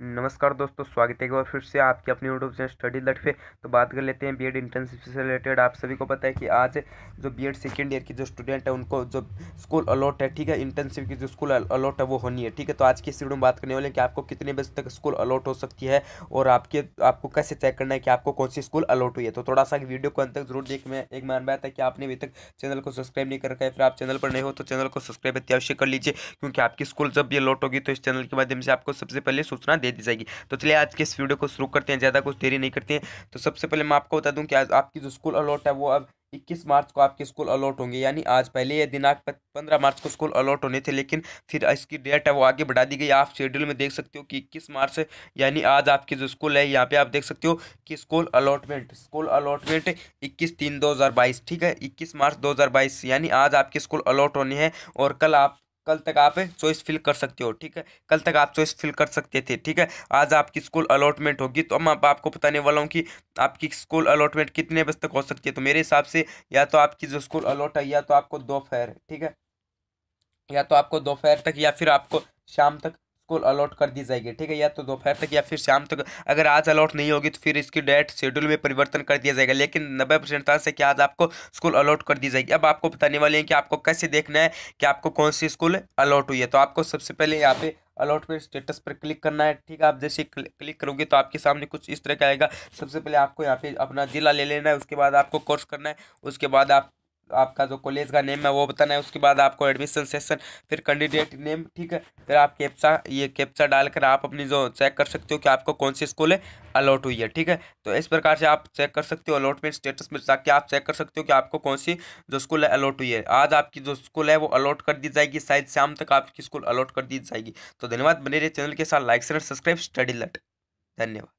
नमस्कार दोस्तों स्वागत है एक बार फिर से आपके अपने यूट्यूब चैनल स्टडी लट पे तो बात कर लेते हैं बीएड इंटर्नशिप से रिलेटेड आप सभी को पता है कि आज जो बीएड सेकेंड ईयर की जो स्टूडेंट है उनको जो स्कूल अलॉट है ठीक है इंटर्नशिप की जो स्कूल अलॉट है वो होनी है ठीक है तो आज की इस वीडियो में बात करने वाले हैं कि आपको कितने बजे तक स्कूल अलॉट हो सकती है और आपके आपको कैसे चेक करना है कि आपको कौन सी स्कूल अलॉट हुई है तो थोड़ा सा वीडियो को अंत तक जरूर देख मैं एक मान पाया था कि आपने अभी तक चैनल को सब्सक्राइब नहीं कर रखा है फिर आप चैनल पर नहीं हो तो चैनल को सब्सक्राइब अत्यावश्यक कर लीजिए क्योंकि आपकी स्कूल जब भी अलॉट होगी तो इस चैनल के माध्यम से आपको सबसे पहले सूचना दे दी जाएगी तो चलिए आज के इस वीडियो को शुरू करते हैं ज़्यादा कुछ देरी नहीं करते हैं तो सबसे पहले मैं आपको बता दूँ कि आज आपकी जो स्कूल अलॉट है वो अब इक्कीस मार्च को आपके स्कूल अलॉट होंगे यानी आज पहले ये दिनांक पंद्रह मार्च को स्कूल अलॉट होने थे लेकिन फिर इसकी डेट है वो आगे बढ़ा दी गई आप शेड्यूल में देख सकते हो कि इक्कीस मार्च यानी आज आपके जो स्कूल है यहाँ पे आप देख सकते हो कि स्कूल अलॉटमेंट स्कूल अलॉटमेंट इक्कीस तीन दो ठीक है इक्कीस मार्च दो यानी आज आपके स्कूल अलॉट होने हैं और कल आप कल तक आप चॉइस फिल कर सकते हो ठीक है कल तक आप चॉइस फिल कर सकते थे ठीक है आज आपकी स्कूल अलॉटमेंट होगी तो मैं आपको बताने वाला हूँ कि आपकी स्कूल अलॉटमेंट कितने बजे तक हो सकती है तो मेरे हिसाब से या तो आपकी जो स्कूल अलॉट है या तो आपको दोपहर ठीक है या तो आपको दोपहर तक या फिर आपको शाम तक उसको अलॉट कर दी जाएगी ठीक है या तो दोपहर तक या फिर शाम तक अगर आज अलॉट नहीं होगी तो फिर इसकी डेट शेड्यूल में परिवर्तन कर दिया जाएगा लेकिन नब्बे परसेंट चांस है कि आज आपको स्कूल अलॉट कर दी जाएगी अब आपको बताने वाले हैं कि आपको कैसे देखना है कि आपको कौन सी स्कूल अलॉट हुई है तो आपको सबसे पहले यहाँ पे अलॉट पर स्टेटस पर क्लिक करना है ठीक है आप जैसे क्लिक करोगे तो आपके सामने कुछ इस तरह का आएगा सबसे पहले आपको यहाँ पे अपना ज़िला ले लेना है उसके बाद आपको कोर्स करना है उसके बाद आप आपका जो कॉलेज का नेम है वो बताना है उसके बाद आपको एडमिशन सेशन फिर कैंडिडेट नेम ठीक है फिर आप कैप्चा ये कैप्चा डालकर आप अपनी जो चेक कर सकते हो कि आपको कौन सी स्कूल है अलॉट हुई है ठीक है तो इस प्रकार से आप चेक कर सकते हो अलॉटमेंट स्टेटस में जाके आप चेक कर सकते हो कि आपको कौन सी जो स्कूल है अलॉट हुई है आज आपकी जो स्कूल है वो अलॉट कर दी जाएगी शायद शाम तक आपकी स्कूल अलॉट कर दी जाएगी तो धन्यवाद बने रहे चैनल के साथ लाइक शेयर सब्सक्राइब स्टडी लट धन्यवाद